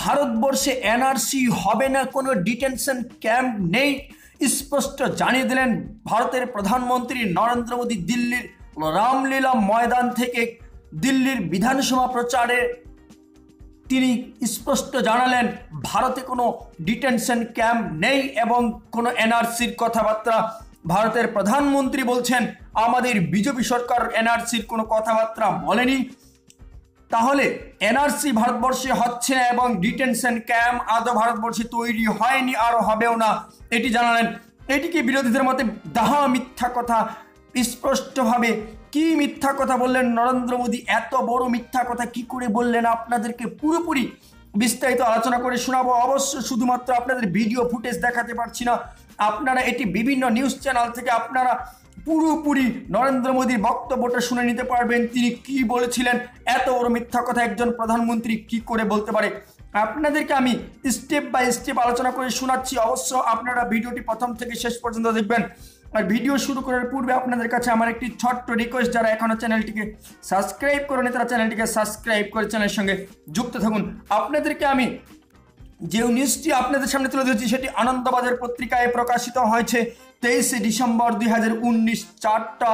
ভারতবর্ষে এনআরসি হবে না কোনো ডিটেনশন ক্যাম্প নেই স্পষ্ট জানিয়ে দিলেন ভারতের প্রধানমন্ত্রী নরেন্দ্র মোদী দিল্লির রামলীলা ময়দান থেকে দিল্লির বিধানসভা প্রচারে তিনি স্পষ্ট জানালেন ভারতে কোনো ডিটেনশন ক্যাম্প নেই এবং কোনো এনআরসির কথাবার্তা ভারতের প্রধানমন্ত্রী বলছেন আমাদের বিজেপি সরকার এনআরসির কোনো কথাবার্তা বলেনি তাহলে এনআরসি ভারতবর্ষে হচ্ছে না এবং ডিটেনশন ক্যাম্প আদৌ ভারতবর্ষে তৈরি হয়নি আর হবেও না এটি জানালেন এটিকে বিরোধীদের মতে দাহা মিথ্যা কথা স্পষ্টভাবে কি মিথ্যা কথা বললেন নরেন্দ্র মোদী এত বড় মিথ্যা কথা কি করে বললেন আপনাদেরকে পুরোপুরি বিস্তারিত আলোচনা করে শোনাবো অবশ্য শুধুমাত্র আপনাদের ভিডিও ফুটেজ দেখাতে পারছি না আপনারা এটি বিভিন্ন নিউজ চ্যানেল থেকে আপনারা পুরোপুরি নরেন্দ্র মোদীর বক্তব্যটা শুনে নিতে পারবেন তিনি কি বলেছিলেন এত বড় মিথ্যা কথা একজন প্রধানমন্ত্রী কি করে বলতে পারে আপনাদেরকে আমি স্টেপ বাই স্টেপ আলোচনা করে শোনাচ্ছি অবশ্য আপনারা ভিডিওটি প্রথম থেকে শেষ পর্যন্ত দেখবেন আর ভিডিও শুরু করার পূর্বে আপনাদের কাছে আমার একটি ছোট্ট রিকোয়েস্ট যারা এখনও চ্যানেলটিকে সাবস্ক্রাইব করেনি তারা চ্যানেলটিকে সাবস্ক্রাইব করে চ্যানেলের সঙ্গে যুক্ত থাকুন আপনাদেরকে আমি যে নিউজটি আপনাদের সামনে তুলে ধরেছি সেটি আনন্দবাজার পত্রিকায় প্রকাশিত হয়েছে তেইশে ডিসেম্বর দুই হাজার উনিশ চারটা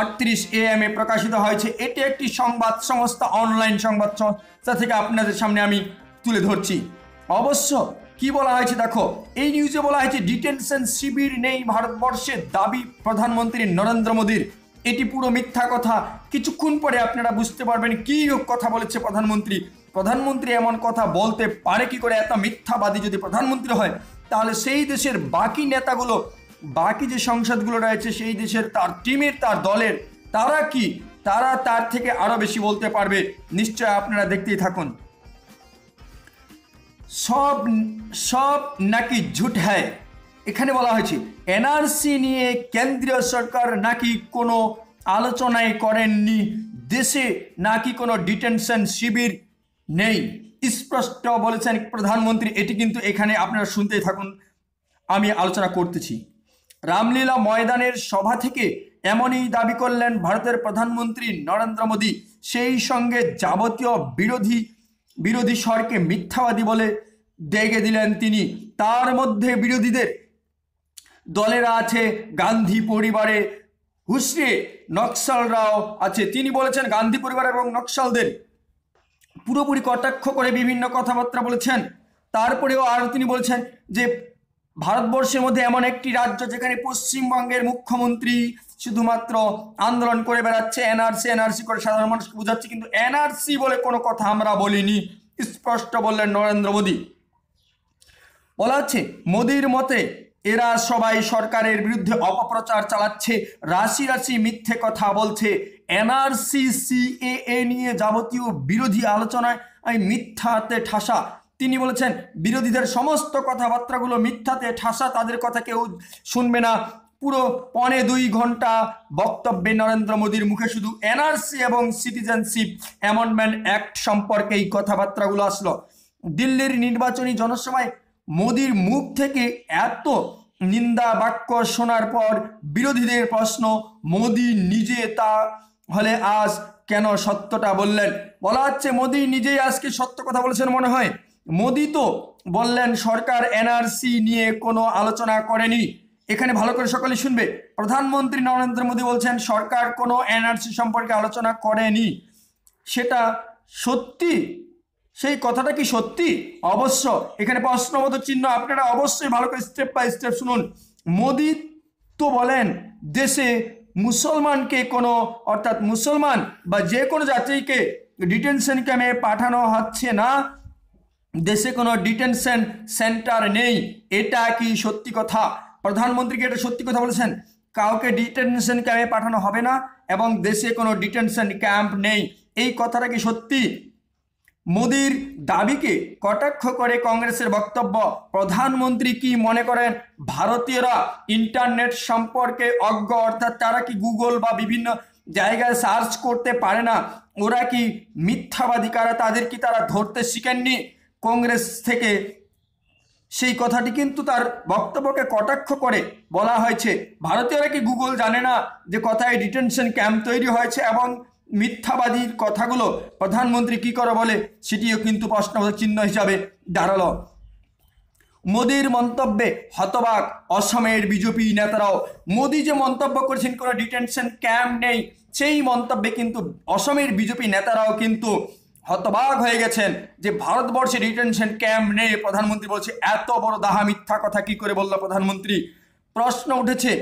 আটত্রিশ এ এম এ প্রকাশিত হয়েছে এটি একটি সংবাদ সংস্থা অনলাইন সংবাদ সংস্থা থেকে আপনাদের সামনে আমি তুলে ধরছি অবশ্য কি বলা হয়েছে দেখো এই নিউজে বলা হয়েছে ডিটেনশন শিবির নেই ভারতবর্ষে দাবি প্রধানমন্ত্রী নরেন্দ্র মোদীর এটি পুরো মিথ্যা কথা কিছুক্ষণ পরে আপনারা বুঝতে পারবেন কি কথা বলেছে প্রধানমন্ত্রী প্রধানমন্ত্রী এমন কথা বলতে পারে কি করে এত মিথ্যাবাদী যদি প্রধানমন্ত্রী হয় তাহলে সেই দেশের বাকি নেতাগুলো বাকি যে সংসদগুলো রয়েছে সেই দেশের তার টিমের তার দলের তারা কি তারা তার থেকে আরও বেশি বলতে পারবে নিশ্চয় আপনারা দেখতেই থাকুন সব সব নাকি ঝুট হ্যায় এখানে বলা হয়েছে এনআরসি নিয়ে কেন্দ্রীয় সরকার নাকি কোনো আলোচনাই করেননি দেশে নাকি কোনো ডিটেনশন শিবির নেই স্পষ্ট বলেছেন প্রধানমন্ত্রী এটি কিন্তু এখানে আপনারা শুনতেই থাকুন আমি আলোচনা করতেছি রামলীলা ময়দানের সভা থেকে এমনই দাবি করলেন ভারতের প্রধানমন্ত্রী নরেন্দ্র মোদী সেই সঙ্গে যাবতীয় বিরোধী বিরোধী স্বরকে মিথ্যাবাদী বলে ডেকে দিলেন তিনি তার মধ্যে বিরোধীদের দলেরা আছে গান্ধী পরিবারে হুসরে নকশালরাও আছে তিনি বলেছেন গান্ধী পরিবার এবং নকশালদের পুরোপুরি কটাক্ষ করে বিভিন্ন কথাবার্তা বলেছেন তারপরেও আরও তিনি বলছেন যে ভারতবর্ষের মধ্যে এমন একটি রাজ্য যেখানে পশ্চিমবঙ্গের মুখ্যমন্ত্রী শুধুমাত্র আন্দোলন করে বেড়াচ্ছে এনআরসি এনআরসি করে সাধারণ মানুষকে বোঝাচ্ছে কিন্তু এনআরসি বলে কোনো কথা আমরা বলিনি স্পষ্ট বললেন নরেন্দ্র মোদী বলা হচ্ছে মোদীর মতে এরা সবাই সরকারের বিরুদ্ধে অপপ্রচার চালাচ্ছে রাশি রাশি মিথ্যে কথা বলছে এনআরসি সিএএ নিয়ে যাবতীয় বিরোধী আলোচনায় মিথ্যাতে ঠাসা তিনি বলেছেন বিরোধীদের সমস্ত কথাবার্তাগুলো মিথ্যাতে ঠাসা তাদের কথা কেউ শুনবে না পুরো পনে দুই ঘন্টা বক্তব্যে নরেন্দ্র মোদীর মুখে শুধু এনআরসি এবং সিটিজেনশিপ অ্যামেন্ডমেন্ট অ্যাক্ট সম্পর্কে এই কথাবার্তাগুলো আসলো দিল্লির নির্বাচনী জনসভায় মোদির মুখ থেকে এত নিন্দা বাক্য শোনার পর বিরোধীদের প্রশ্ন মোদি নিজে তা হলে আজ কেন সত্যটা বললেন বলা হচ্ছে মোদি নিজেই আজকে সত্য কথা বলেছেন মনে হয় মোদি তো বললেন সরকার এনআরসি নিয়ে কোনো আলোচনা করেনি এখানে ভালো করে সকলে শুনবে প্রধানমন্ত্রী নরেন্দ্র মোদী বলছেন সরকার কোনো এনআরসি সম্পর্কে আলোচনা করেনি সেটা সত্যি সেই কথাটা কি সত্যি অবশ্য এখানে প্রশ্নবোধ চিহ্ন আপনারা অবশ্যই ভালো করে স্টেপ বাই স্টেপ শুনুন মোদি তো বলেন দেশে মুসলমানকে কোনো অর্থাৎ মুসলমান বা যে কোনো জাতিকে ডিটেনশন ক্যামে পাঠানো হচ্ছে না দেশে কোনো ডিটেনশন সেন্টার নেই এটা কি সত্যি কথা প্রধানমন্ত্রীকে এটা সত্যি কথা বলেছেন কাউকে ডিটেনশন ক্যাম্পে পাঠানো হবে না এবং দেশে কোনো ডিটেনশন ক্যাম্প নেই এই কথাটা কি সত্যি মোদির দাবিকে কটাক্ষ করে কংগ্রেসের বক্তব্য প্রধানমন্ত্রী কি মনে করেন ভারতীয়রা ইন্টারনেট সম্পর্কে অজ্ঞ অর্থাৎ তারা কি গুগল বা বিভিন্ন জায়গায় সার্চ করতে পারে না ওরা কি মিথ্যাবাদী কারা তাদের কি তারা ধরতে শিখেননি কংগ্রেস থেকে সেই কথাটি কিন্তু তার বক্তব্যকে কটাক্ষ করে বলা হয়েছে ভারতীয়রা কি গুগল জানে না যে কথায় ডিটেনশন ক্যাম্প তৈরি হয়েছে এবং মিথ্যাবাদীর কথাগুলো প্রধানমন্ত্রী কি করে বলে সেটিও কিন্তু প্রশ্ন চিহ্ন হিসাবে দাঁড়ালো মোদির মন্তব্যে হতবাক অসমের বিজেপি নেতারাও মোদি যে মন্তব্য করেছেন কোনো ডিটেনশন ক্যাম্প নেই সেই মন্তব্যে কিন্তু অসমের বিজেপি নেতারাও কিন্তু হতবাক হয়ে গেছেন যে ভারতবর্ষে ডিটেনশন ক্যাম্প নেই প্রধানমন্ত্রী বলছে এত বড় দাহা মিথ্যা কথা কি করে বললো প্রধানমন্ত্রী প্রশ্ন উঠেছে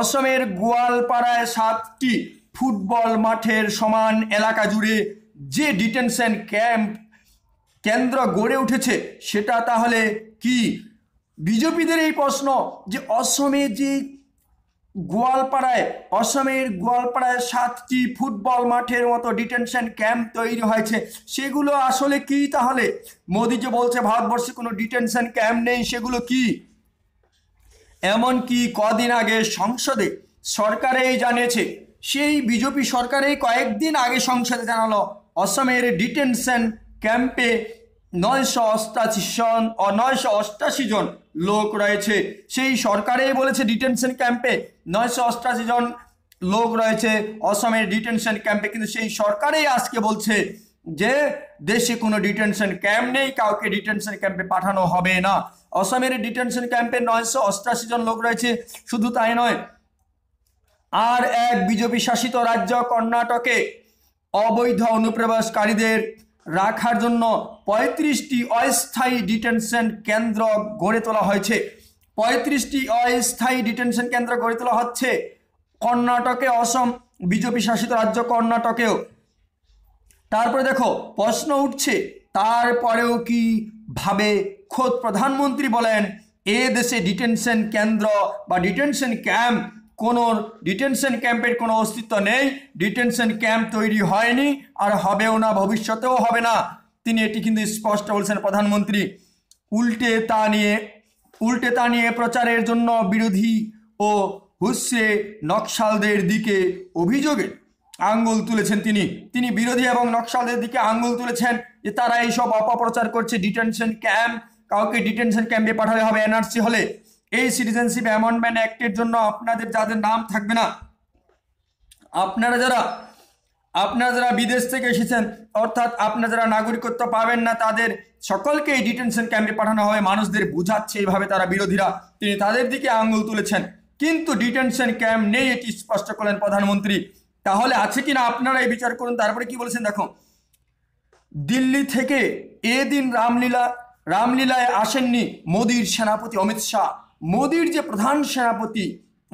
অসমের গোয়ালপাড়ায় সাতটি ফুটবল মাঠের সমান এলাকা জুড়ে যে ডিটেনশন ক্যাম্প কেন্দ্র গড়ে উঠেছে সেটা তাহলে কি বিজেপিদের এই প্রশ্ন যে অসমে যে গোয়ালপাড়ায় অসমের গোয়ালপাড়ায় সাতটি ফুটবল মাঠের মতো ডিটেনশন ক্যাম্প তৈরি হয়েছে সেগুলো আসলে কি তাহলে মোদী যে বলছে ভারতবর্ষে কোনো ডিটেনশন ক্যাম্প নেই সেগুলো কি এমনকি কদিন আগে সংসদে সরকারেই জানিয়েছে সেই বিজেপি সরকারে কয়েকদিন আগে সংসদে জানালো অসমের ডিটেনশন ক্যাম্পে নয়শো অষ্টাশি জন নয়শো অষ্টাশি জন লোক রয়েছে সেই সরকারেই বলেছে ডিটেনশন ক্যাম্পে নয়শো অষ্টাশি জন লোক রয়েছে অসমের ডিটেনশন ক্যাম্পে কিন্তু সেই সরকারেই আজকে বলছে যে দেশে কোনো ডিটেনশন ক্যাম্প নেই কাউকে ডিটেনশন ক্যাম্পে পাঠানো হবে না অসমের ডিটেনশন ক্যাম্পে নয়শো অষ্টাশি জন লোক রয়েছে শুধু তাই নয় আর এক বিজেপি শাসিত রাজ্য কর্ণাটকে অবৈধ অনুপ্রবেশকারীদের রাখার জন্য পঁয়ত্রিশটি অস্থায়ী ডিটেনশন কেন্দ্র গড়ে তোলা হয়েছে পঁয়ত্রিশটি অস্থায়ী ডিটেনশন কেন্দ্র গড়ে তোলা হচ্ছে কর্ণাটকে অসম বিজেপি শাসিত রাজ্য কর্ণাটকেও তারপরে দেখো প্রশ্ন উঠছে তারপরেও কি ভাবে খোদ প্রধানমন্ত্রী বলেন এ দেশে ডিটেনশন কেন্দ্র বা ডিটেনশন ক্যাম্প কোনো ডিটেনশন ক্যাম্পের কোনো অস্তিত্ব নেই ডিটেনশন ক্যাম্প তৈরি হয়নি আর হবেও না ভবিষ্যতেও হবে না তিনি এটি কিন্তু স্পষ্ট বলছেন প্রধানমন্ত্রী উল্টে তা নিয়ে উল্টে তা নিয়ে প্রচারের জন্য বিরোধী ও হুসে নকশালদের দিকে অভিযোগে আঙ্গুল তুলেছেন তিনি তিনি বিরোধী এবং নকশালদের দিকে আঙ্গুল তুলেছেন যে তারা এইসব অপপ্রচার করছে ডিটেনশন ক্যাম্প কাউকে ডিটেনশন ক্যাম্পে পাঠালে হবে এনআরসি হলে এই সিটিজেনশিপ অ্যামেন্ডমেন্ট অ্যাক্টের জন্য আপনাদের যাদের নাম থাকবে না আপনারা যারা আপনারা যারা বিদেশ থেকে এসেছেন অর্থাৎ আপনারা যারা নাগরিকত্ব পাবেন না তাদের সকলকে এই ডিটেনশন ক্যাম্পে পাঠানো হয় মানুষদের বোঝাচ্ছে এইভাবে তারা বিরোধীরা তিনি তাদের দিকে আঙুল তুলেছেন কিন্তু ডিটেনশন ক্যাম্প নেই এটি স্পষ্ট করলেন প্রধানমন্ত্রী তাহলে আছে কি না আপনারা এই বিচার করুন তারপরে কি বলেছেন দেখো দিল্লি থেকে এদিন রামলীলা রামলীলায় আসেননি মোদীর সেনাপতি অমিত শাহ মোদির যে প্রধান সেনাপতি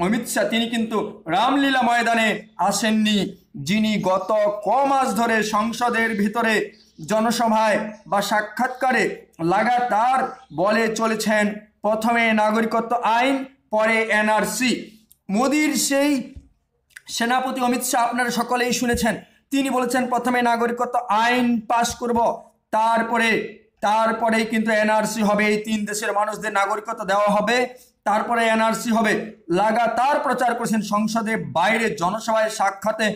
অমিত শাহ তিনি কিন্তু রামলীলা ময়দানে আসেননি যিনি গত ক মাস ধরে সংসদের ভিতরে জনসভায় বা সাক্ষাৎকারে লাগাতার বলে চলেছেন প্রথমে নাগরিকত্ব আইন পরে এনআরসি মোদির সেই সেনাপতি অমিত শাহ আপনারা সকলেই শুনেছেন তিনি বলেছেন প্রথমে নাগরিকত্ব আইন পাশ করব তারপরে তারপরেই কিন্তু এনআরসি হবে এই তিন দেশের মানুষদের নাগরিকতা দেওয়া হবে তারপরে এনআরসি হবে লাগাতার প্রচার করেছেন সংসদে বাইরে জনসভায় সাক্ষাতে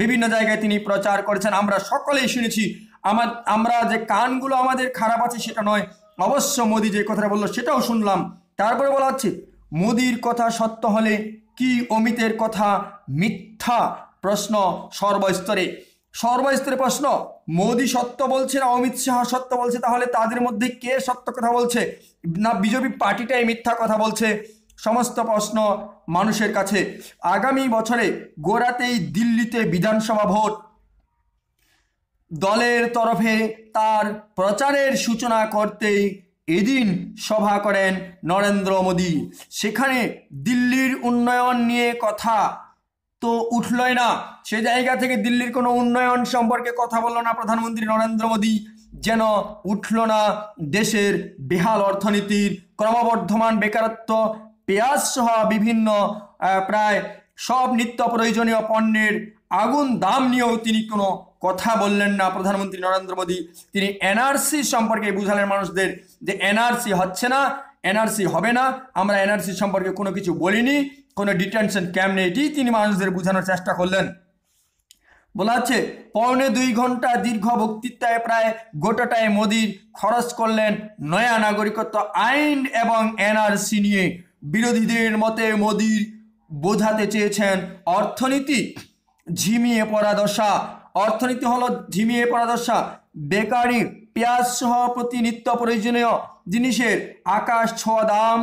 বিভিন্ন জায়গায় তিনি প্রচার করেছেন আমরা সকলেই শুনেছি আমার আমরা যে কানগুলো আমাদের খারাপ আছে সেটা নয় অবশ্য মোদি যে কথাটা বললো সেটাও শুনলাম তারপরে বলা হচ্ছে মোদির কথা সত্য হলে কি অমিতের কথা মিথ্যা প্রশ্ন সর্বস্তরে সর্বস্তরে প্রশ্ন মোদি সত্য বলছে না অমিত শাহ সত্য বলছে তাহলে তাদের মধ্যে কে সত্য কথা বলছে না বিজেপি পার্টিটাই মিথ্যা কথা বলছে সমস্ত প্রশ্ন মানুষের কাছে আগামী বছরে গোড়াতেই দিল্লিতে বিধানসভা ভোট দলের তরফে তার প্রচারের সূচনা করতেই এদিন সভা করেন নরেন্দ্র মোদী সেখানে দিল্লির উন্নয়ন নিয়ে কথা তো উঠলই না সে জায়গা থেকে দিল্লির কোনো উন্নয়ন সম্পর্কে কথা বলল না প্রধানমন্ত্রী নরেন্দ্র মোদী যেন উঠল না দেশের বেহাল অর্থনীতির ক্রমবর্ধমান বেকারত্ব পেঁয়াজ সহ বিভিন্ন প্রায় সব নিত্য প্রয়োজনীয় পণ্যের আগুন দাম নিয়েও তিনি কোনো কথা বললেন না প্রধানমন্ত্রী নরেন্দ্র মোদী তিনি এনআরসি সম্পর্কে বুঝালেন মানুষদের যে এনআরসি হচ্ছে না এনআরসি হবে না আমরা এনআরসি সম্পর্কে কোনো কিছু বলিনি কোনো ডিটেনশন ক্যাম্প নেই এটি তিনি মানুষদের বোঝানোর চেষ্টা করলেন বলা হচ্ছে পৌনে দুই ঘন্টা দীর্ঘ বক্তৃতায় প্রায় গোটাটায় মোদির খরচ করলেন নয়া নাগরিকত্ব আইন এবং এনআরসি নিয়ে বিরোধীদের মতে মোদির বোঝাতে চেয়েছেন অর্থনীতি ঝিমিয়ে পড়া দশা অর্থনীতি হলো ঝিমিয়ে পড়া দশা বেকারি পেঁয়াজ সহ প্রতি নিত্য প্রয়োজনীয় জিনিসের আকাশ ছোঁয়া দাম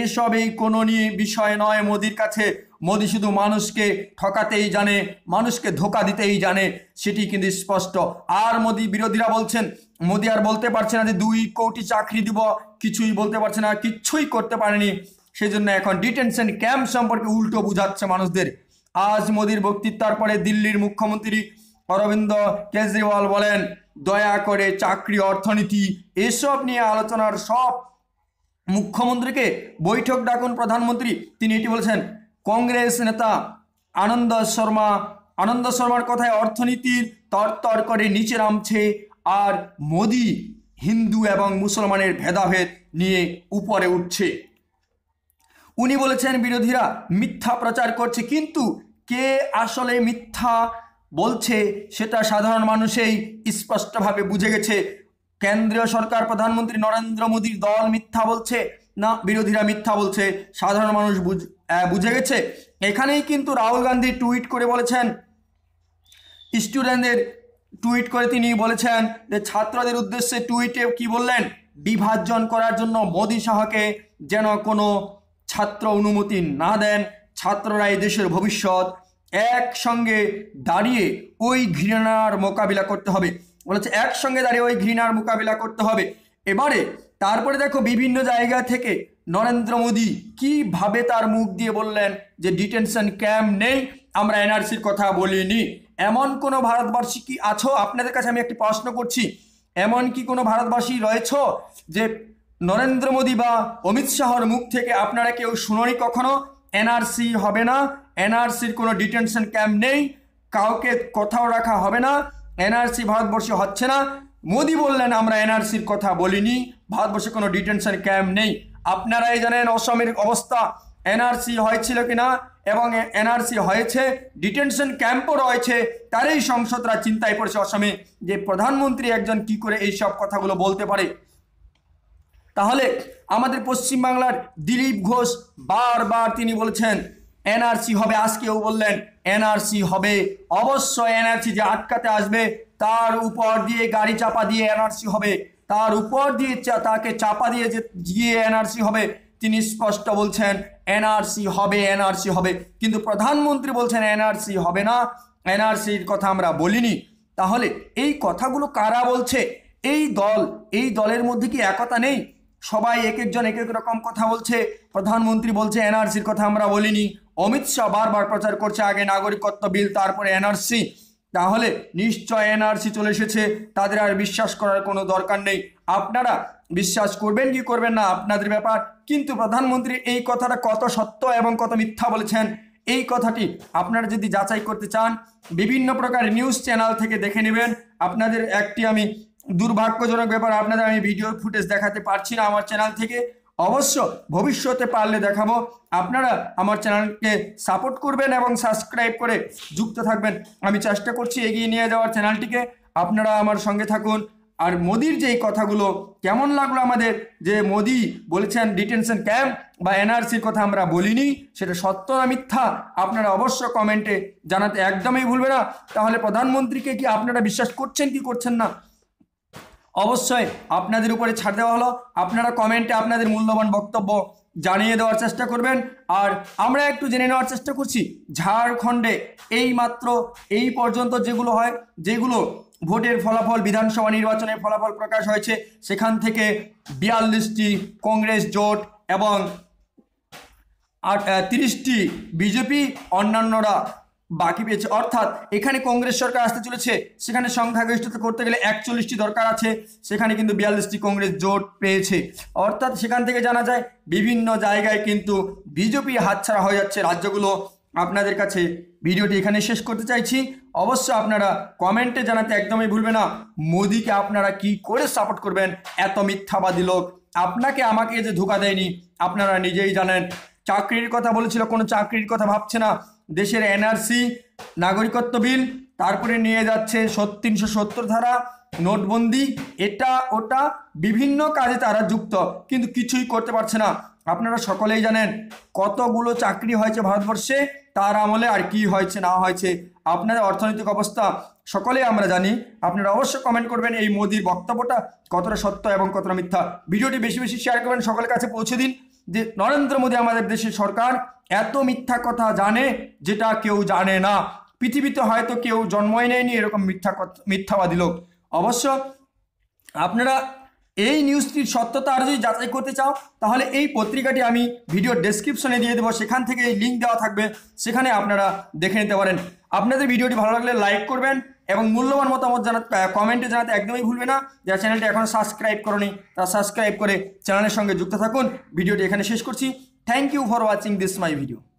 এসব এই কোনো নিয়ে বিষয় নয় মোদির কাছে মোদি শুধু মানুষকে ঠকাতেই জানে মানুষকে ধোকা দিতেই জানে সেটি কিন্তু স্পষ্ট আর মোদি বিরোধীরা বলছেন মোদি আর বলতে পারছে না যে দুই কোটি চাকরি দিব কিছুই বলতে পারছে না কিচ্ছুই করতে পারেনি সেই জন্য এখন ডিটেনশন ক্যাম্প সম্পর্কে উল্টো বুঝাচ্ছে মানুষদের আজ মোদির বক্তৃতার পরে দিল্লির মুখ্যমন্ত্রী অরবিন্দ কেজরিওয়াল বলেন দয়া করে চাকরি অর্থনীতি এসব নিয়ে আলোচনার সব মুখ্যমন্ত্রীকে বৈঠক ডাকুন প্রধানমন্ত্রী তিনি এটি বলছেন কংগ্রেস নেতা আনন্দ শর্মা আনন্দ শর্মার কথায় অর্থনীতির তরতর করে নিচে নামছে আর মোদি হিন্দু এবং মুসলমানের ভেদাভেদ নিয়ে উপরে উঠছে উনি বলেছেন বিরোধীরা মিথ্যা প্রচার করছে কিন্তু কে আসলে মিথ্যা বলছে সেটা সাধারণ মানুষেই স্পষ্টভাবে বুঝে গেছে কেন্দ্রীয় সরকার প্রধানমন্ত্রী নরেন্দ্র মোদীর দল মিথ্যা বলছে না বিরোধীরা মিথ্যা বলছে সাধারণ মানুষ বুঝে গেছে এখানেই কিন্তু রাহুল গান্ধী টুইট করে বলেছেন স্টুডেন্টদের টুইট করে তিনি বলেছেন যে ছাত্রদের উদ্দেশ্যে টুইটে কি বললেন বিভাজন করার জন্য মোদী শাহকে যেন কোনো ছাত্র অনুমতি না দেন ছাত্ররা এই দেশের ভবিষ্যৎ একসঙ্গে দাঁড়িয়ে ওই ঘৃণার মোকাবিলা করতে হবে বলেছে একসঙ্গে দাঁড়িয়ে ওই ঘৃণার মোকাবিলা করতে হবে এবারে তারপরে দেখো বিভিন্ন জায়গা থেকে নরেন্দ্র মোদী কিভাবে তার মুখ দিয়ে বললেন যে ডিটেনশন ক্যাম্প নেই আমরা এনআরসির কথা বলিনি এমন কোনো ভারতবর্ষী কি আছো আপনাদের কাছে আমি একটি প্রশ্ন করছি এমন কি কোনো ভারতবাসী রয়েছ যে নরেন্দ্র মোদী বা অমিত শাহর মুখ থেকে আপনারা কেউ শুনোনি কখনো এনআরসি হবে না এনআরসির কোনো ডিটেনশন ক্যাম্প নেই কাউকে কোথাও রাখা হবে না এনআরসি ভারতবর্ষে হচ্ছে না মোদি বললেন আমরা এনআরসির কথা বলিনি ভারতবর্ষে কোনো ডিটেনশন ক্যাম্প নেই আপনারাই জানেন অসমের অবস্থা এনআরসি হয়েছিল কি না এবং এনআরসি হয়েছে ডিটেনশন ক্যাম্পও রয়েছে তারই সংসদরা চিন্তায় পড়েছে অসমে যে প্রধানমন্ত্রী একজন কি করে এই সব কথাগুলো বলতে পারে তাহলে আমাদের পশ্চিমবাংলার দিলীপ ঘোষ বারবার তিনি বলেছেন এনআরসি হবে আজকেও বললেন এনআরসি হবে অবশ্যই এনআরসি যে আটকাতে আসবে তার উপর দিয়ে গাড়ি চাপা দিয়ে এনআরসি হবে তার উপর দিয়ে তাকে চাপা দিয়ে যে গিয়ে এনআরসি হবে তিনি স্পষ্ট বলছেন এনআরসি হবে এনআরসি হবে কিন্তু প্রধানমন্ত্রী বলছেন এনআরসি হবে না এনআরসির কথা আমরা বলিনি তাহলে এই কথাগুলো কারা বলছে এই দল এই দলের মধ্যে কি একতা নেই সবাই এক একজন এক এক রকম কথা বলছে প্রধানমন্ত্রী বলছে এনআরসির কথা আমরা বলিনি অমিত শাহ বারবার প্রচার করছে আগে নাগরিকত্ব বিল তারপরে এনআরসি তাহলে নিশ্চয় এনআরসি চলে এসেছে তাদের আর বিশ্বাস করার কোনো দরকার নেই আপনারা বিশ্বাস করবেন কি করবেন না আপনাদের ব্যাপার কিন্তু প্রধানমন্ত্রী এই কথাটা কত সত্য এবং কত মিথ্যা বলেছেন এই কথাটি আপনারা যদি যাচাই করতে চান বিভিন্ন প্রকার নিউজ চ্যানেল থেকে দেখে নেবেন আপনাদের একটি আমি দুর্ভাগ্যজনক ব্যাপার আপনাদের আমি ভিডিও ফুটেজ দেখাতে পারছি না আমার চ্যানেল থেকে অবশ্য ভবিষ্যতে পারলে দেখাবো আপনারা আমার চ্যানেলকে সাপোর্ট করবেন এবং সাবস্ক্রাইব করে যুক্ত থাকবেন আমি চেষ্টা করছি এগিয়ে নিয়ে যাওয়ার চ্যানেলটিকে আপনারা আমার সঙ্গে থাকুন আর মোদির যেই কথাগুলো কেমন লাগলো আমাদের যে মোদি বলেছেন ডিটেনশন ক্যাম্প বা এনআরসির কথা আমরা বলিনি সেটা সত্য না মিথ্যা আপনারা অবশ্য কমেন্টে জানাতে একদমই ভুলবে না তাহলে প্রধানমন্ত্রীকে কি আপনারা বিশ্বাস করছেন কি করছেন না অবশ্যই আপনাদের উপরে ছাড় দেওয়া হলো আপনারা কমেন্টে আপনাদের মূল্যবান বক্তব্য জানিয়ে দেওয়ার চেষ্টা করবেন আর আমরা একটু জেনে নেওয়ার চেষ্টা করছি ঝাড়খণ্ডে এই মাত্র এই পর্যন্ত যেগুলো হয় যেগুলো ভোটের ফলাফল বিধানসভা নির্বাচনের ফলাফল প্রকাশ হয়েছে সেখান থেকে বিয়াল্লিশটি কংগ্রেস জোট এবং আর তিরিশটি বিজেপি অন্যান্যরা বাকি পেয়েছে অর্থাৎ এখানে কংগ্রেস সরকার আসতে চলেছে সেখানে সংখ্যাগরিষ্ঠতা করতে গেলে একচল্লিশটি দরকার আছে সেখানে কিন্তু বিয়াল্লিশটি কংগ্রেস জোট পেয়েছে অর্থাৎ সেখান থেকে জানা যায় বিভিন্ন জায়গায় কিন্তু বিজেপি হাতছাড়া হয়ে যাচ্ছে রাজ্যগুলো আপনাদের কাছে ভিডিওটি এখানে শেষ করতে চাইছি অবশ্য আপনারা কমেন্টে জানাতে একদমই ভুলবে না মোদিকে আপনারা কি করে সাপোর্ট করবেন এত মিথ্যাবাদী লোক আপনাকে আমাকে যে ধোকা দেয়নি আপনারা নিজেই জানেন চাকরির কথা বলেছিল কোনো চাকরির কথা ভাবছে না দেশের এনআরসি নাগরিকত্ব বিল তারপরে নিয়ে যাচ্ছে তিনশো সত্তর ধারা নোটবন্দি এটা ওটা বিভিন্ন কাজে তারা যুক্ত কিন্তু কিছুই করতে পারছে না আপনারা সকলেই জানেন কতগুলো চাকরি হয়েছে ভারতবর্ষে তার আমলে আর কি হয়েছে না হয়েছে আপনাদের অর্থনৈতিক অবস্থা সকলেই আমরা জানি আপনারা অবশ্যই কমেন্ট করবেন এই মোদির বক্তব্যটা কতটা সত্য এবং কতটা মিথ্যা ভিডিওটি বেশি বেশি শেয়ার করবেন সকলের কাছে পৌঁছে দিন যে নরেন্দ্র মোদী আমাদের দেশের সরকার এত মিথ্যা কথা জানে যেটা কেউ জানে না পৃথিবীতে হয়তো কেউ জন্মই নেয়নি এরকম মিথ্যা কথা মিথ্যাবাদী লোক অবশ্য আপনারা এই নিউজটির সত্যতা আর যদি যাচাই করতে চাও তাহলে এই পত্রিকাটি আমি ভিডিও ডেসক্রিপশনে দিয়ে দেবো সেখান থেকে এই লিঙ্ক দেওয়া থাকবে সেখানে আপনারা দেখে নিতে পারেন আপনাদের ভিডিওটি ভালো লাগলে লাইক করবেন এবং মূল্যবান মতামত জানাতে কমেন্টে জানাতে একদমই ভুলবে না যারা চ্যানেলটি এখন সাবস্ক্রাইব করনি তা সাবস্ক্রাইব করে চ্যানেলের সঙ্গে যুক্ত থাকুন ভিডিওটি এখানে শেষ করছি thank you for watching this my video